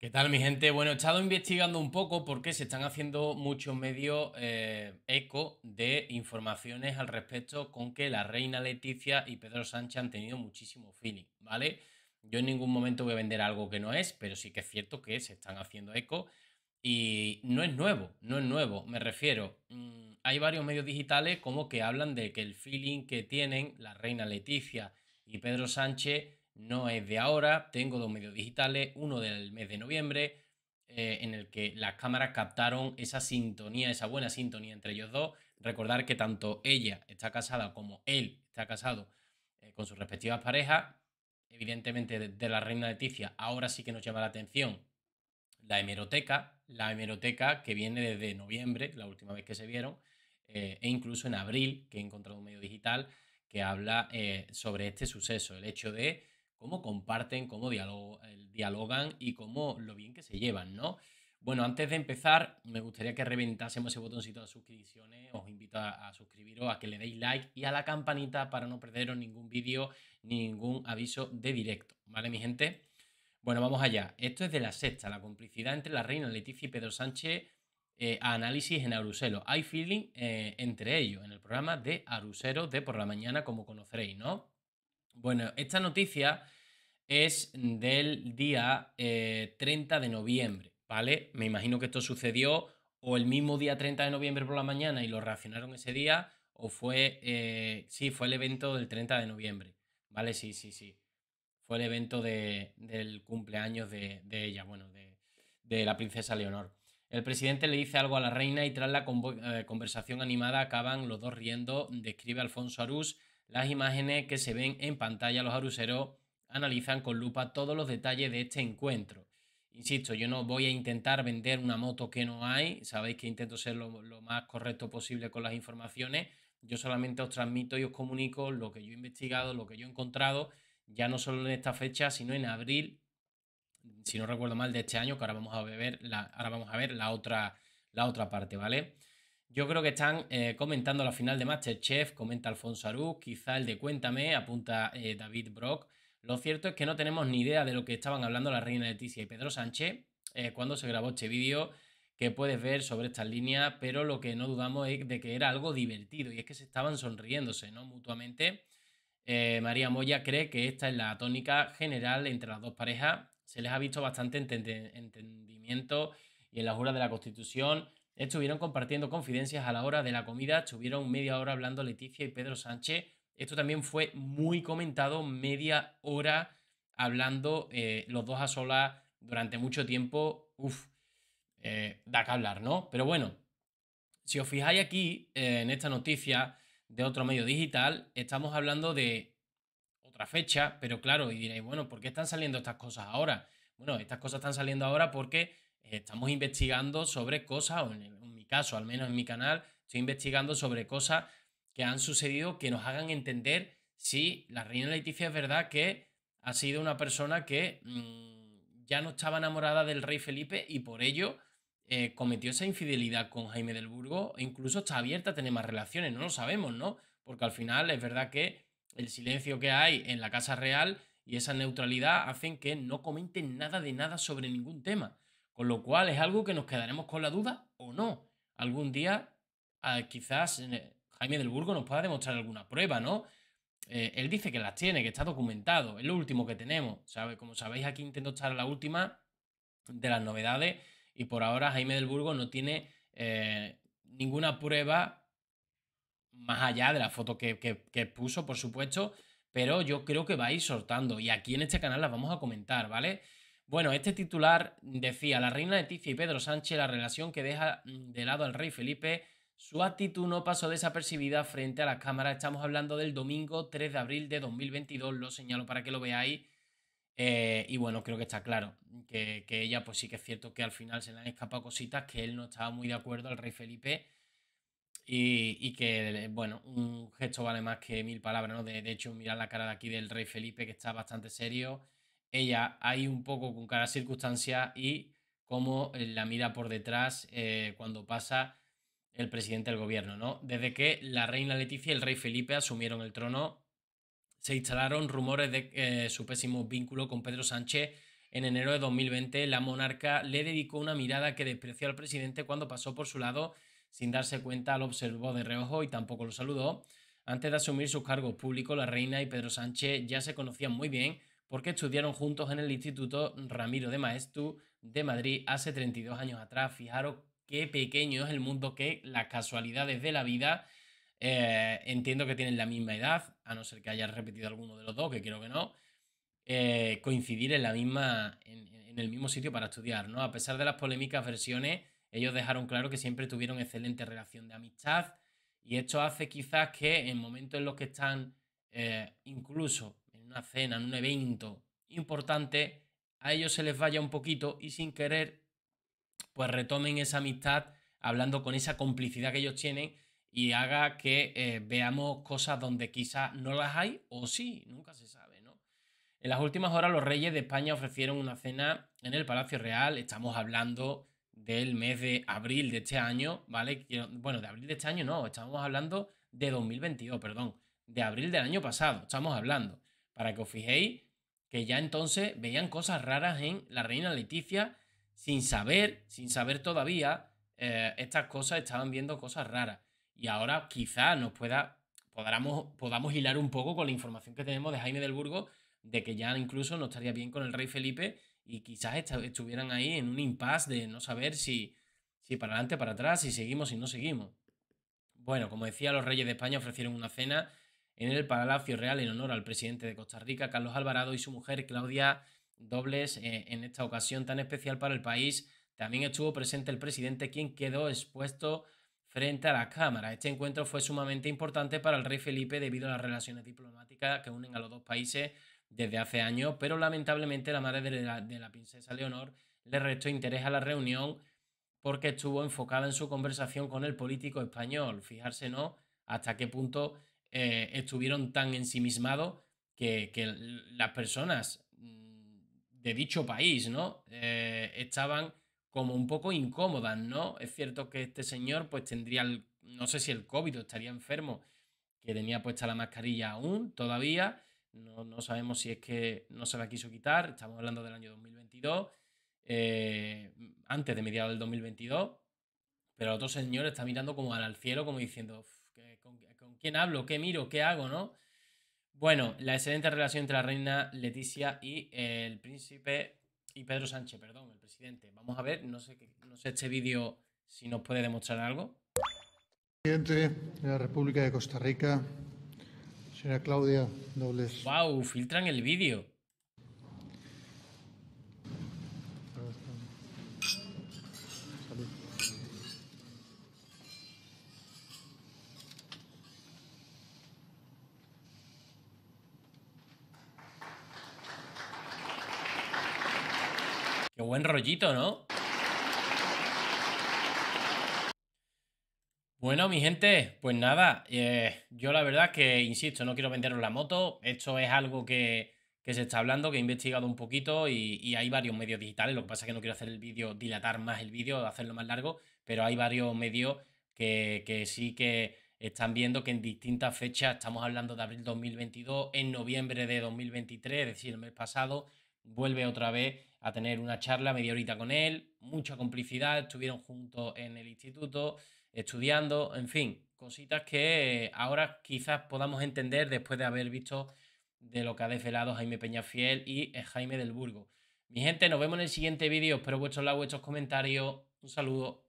¿Qué tal, mi gente? Bueno, he estado investigando un poco porque se están haciendo muchos medios eh, eco de informaciones al respecto con que la reina Leticia y Pedro Sánchez han tenido muchísimo feeling, ¿vale? Yo en ningún momento voy a vender algo que no es, pero sí que es cierto que se están haciendo eco y no es nuevo, no es nuevo, me refiero. Mm, hay varios medios digitales como que hablan de que el feeling que tienen la reina Leticia y Pedro Sánchez no es de ahora. Tengo dos medios digitales, uno del mes de noviembre, eh, en el que las cámaras captaron esa sintonía, esa buena sintonía entre ellos dos. Recordar que tanto ella está casada como él está casado eh, con sus respectivas parejas. Evidentemente, de, la reina Leticia, ahora sí que nos llama la atención la hemeroteca, la hemeroteca que viene desde noviembre, la última vez que se vieron, eh, e incluso en abril, que he encontrado un medio digital que habla sobre este suceso, el hecho de cómo comparten, cómo eh, dialogan y cómo lo bien que se llevan, ¿no? Bueno, antes de empezar, me gustaría que reventásemos ese botoncito de suscripciones. Os invito a, suscribiros, a que le deis like y a la campanita para no perderos ningún vídeo ningún aviso de directo. ¿Vale, mi gente? Bueno, vamos allá. Esto es de la sexta, la complicidad entre la reina Leticia y Pedro Sánchez eh, a análisis en Aruselo. Hay feeling eh, entre ellos en el programa de Arusero de por la mañana, como conoceréis, ¿no? Bueno, esta noticia es del día 30 eh, de noviembre, ¿vale? Me imagino que esto sucedió o el mismo día 30 de noviembre por la mañana y lo reaccionaron ese día, o fue, eh, sí, fue el evento del 30 de noviembre, ¿vale? Sí, sí, sí. Fue el evento del cumpleaños de, ella, bueno, de, la princesa Leonor. El presidente le dice algo a la reina y tras la eh, conversación animada acaban los dos riendo, describe Alfonso Arús las imágenes que se ven en pantalla, los aruceros analizan con lupa todos los detalles de este encuentro. Insisto, yo no voy a intentar vender una moto que no hay, sabéis que intento ser lo, más correcto posible con las informaciones, yo solamente os transmito y os comunico lo que yo he investigado, lo que yo he encontrado, ya no solo en esta fecha, sino en abril, si no recuerdo mal, de este año, que ahora vamos a ver la, ahora vamos a ver la otra, la otra parte, ¿vale? Yo creo que están eh, comentando la final de Masterchef, comenta Alfonso Arús, quizá el de Cuéntame, apunta eh, David Brock. Lo cierto es que no tenemos ni idea de lo que estaban hablando la reina Leticia y Pedro Sánchez eh, cuando se grabó este vídeo que puedes ver sobre estas líneas, pero lo que no dudamos es de que era algo divertido y es que se estaban sonriéndose ¿no? mutuamente. María Moya cree que esta es la tónica general entre las dos parejas. Se les ha visto bastante entendimiento y en la jura de la Constitución Estuvieron compartiendo confidencias a la hora de la comida, estuvieron media hora hablando Leticia y Pedro Sánchez. Esto también fue muy comentado, media hora hablando eh, los dos a solas durante mucho tiempo. Uf, eh, da que hablar, ¿no? Pero bueno, si os fijáis aquí eh, en esta noticia de otro medio digital, estamos hablando de otra fecha, pero claro, y diréis, bueno, ¿por qué están saliendo estas cosas ahora? Bueno, estas cosas están saliendo ahora porque eh, estamos investigando sobre cosas, o en mi caso, al menos en mi canal, estoy investigando sobre cosas que han sucedido que nos hagan entender si la reina Leticia es verdad que ha sido una persona que mm, ya no estaba enamorada del rey Felipe y por ello eh, cometió esa infidelidad con Jaime del Burgo, e incluso está abierta a tener más relaciones, no lo sabemos, ¿no? Porque al final es verdad que el silencio que hay en la Casa Real y esa neutralidad hacen que no comenten nada de nada sobre ningún tema. Con lo cual es algo que nos quedaremos con la duda o no. Algún día ah, quizás eh, Jaime del Burgo nos pueda demostrar alguna prueba, ¿no? Eh, él dice que las tiene, que está documentado, es lo último que tenemos. ¿sabe? Como sabéis, aquí intento estar la última de las novedades y por ahora Jaime del Burgo no tiene eh, ninguna prueba más allá de la foto que, puso, por supuesto, pero yo creo que va a ir soltando. y aquí en este canal las vamos a comentar, ¿vale? Bueno, este titular decía, la reina Leticia y Pedro Sánchez, la relación que deja mm, de lado al rey Felipe, su actitud no pasó desapercibida frente a las cámaras. Estamos hablando del domingo 3 de abril de 2022, lo señalo para que lo veáis. Eh, y bueno, creo que está claro que, ella, pues sí que es cierto que al final se le han escapado cositas, que él no estaba muy de acuerdo al rey Felipe y, que, bueno, un gesto vale más que mil palabras, ¿no? De, de hecho, mirar la cara de aquí del rey Felipe, que está bastante serio ella hay un poco con cada circunstancia y cómo eh, la mira por detrás eh, cuando pasa el presidente del gobierno, ¿no? Desde que la reina Leticia y el rey Felipe asumieron el trono, se instalaron rumores de eh, su pésimo vínculo con Pedro Sánchez. En enero de 2020, la monarca le dedicó una mirada que despreció al presidente cuando pasó por su lado sin darse cuenta, lo observó de reojo y tampoco lo saludó. Antes de asumir sus cargos públicos, la reina y Pedro Sánchez ya se conocían muy bien porque estudiaron juntos en el Instituto Ramiro de Maestu de Madrid hace 32 años atrás. Fijaros qué pequeño es el mundo que las casualidades de la vida eh, entiendo que tienen la misma edad, a no ser que hayan repetido alguno de los dos, que creo que no. Eh, coincidir en la misma en, el mismo sitio para estudiar, ¿no? A pesar de las polémicas versiones, ellos dejaron claro que siempre tuvieron excelente relación de amistad y esto hace quizás que en momentos en los que están eh, incluso cena, en un evento importante, a ellos se les vaya un poquito y sin querer, pues retomen esa amistad hablando con esa complicidad que ellos tienen y haga que eh, veamos cosas donde quizás no las hay o sí, nunca se sabe, ¿no? En las últimas horas los reyes de España ofrecieron una cena en el Palacio Real, estamos hablando del mes de abril de este año, ¿vale? Bueno, de abril de este año no, estamos hablando de 2022, perdón, de abril del año pasado, estamos hablando. Para que os fijéis que ya entonces veían cosas raras en la reina Leticia sin saber, sin saber todavía eh, estas cosas, estaban viendo cosas raras. Y ahora quizá nos pueda, podamos, podamos hilar un poco con la información que tenemos de Jaime del Burgo, de que ya incluso no estaría bien con el rey Felipe y quizás estuvieran ahí en un impasse de no saber si, si para adelante, para atrás, si seguimos, si no seguimos. Bueno, como decía, los reyes de España ofrecieron una cena en el Palacio Real en honor al presidente de Costa Rica, Carlos Alvarado, y su mujer, Claudia Dobles, eh, en esta ocasión tan especial para el país. También estuvo presente el presidente, quien quedó expuesto frente a la Cámara. Este encuentro fue sumamente importante para el rey Felipe debido a las relaciones diplomáticas que unen a los dos países desde hace años, pero lamentablemente la madre de la, de la princesa Leonor le restó interés a la reunión porque estuvo enfocada en su conversación con el político español. Fijarse, ¿no? Hasta qué punto eh, estuvieron tan ensimismados que, las personas mm, de dicho país, ¿no? Eh, estaban como un poco incómodas, ¿no? Es cierto que este señor pues tendría, no sé si el COVID estaría enfermo, que tenía puesta la mascarilla aún todavía, no, sabemos si es que no se la quiso quitar, estamos hablando del año 2022, eh, antes de mediados del 2022, pero el otro señor está mirando como al cielo, como diciendo, ¿qué, con, quién hablo, qué miro, qué hago, ¿no? Bueno, la excelente relación entre la reina Leticia y el príncipe y Pedro Sánchez, perdón, el presidente. Vamos a ver, no sé, no este vídeo si nos puede demostrar algo. Presidente de la República de Costa Rica, señora Claudia Dobles. ¡Wow! Filtran el vídeo. Qué buen rollito, ¿no? Bueno, mi gente, pues nada, eh, yo la verdad que, insisto, no quiero venderos la moto, esto es algo que, se está hablando, que he investigado un poquito y, hay varios medios digitales, lo que pasa es que no quiero hacer el vídeo, dilatar más el vídeo, hacerlo más largo, pero hay varios medios que, que sí que están viendo que en distintas fechas, estamos hablando de abril 2022, en noviembre de 2023, es decir, el mes pasado, vuelve otra vez a tener una charla media horita con él, mucha complicidad, estuvieron juntos en el instituto, estudiando, en fin, cositas que ahora quizás podamos entender después de haber visto de lo que ha desvelado Jaime Peñafiel y Jaime del Burgo. Mi gente, nos vemos en el siguiente vídeo, espero vuestros likes, vuestros comentarios, un saludo.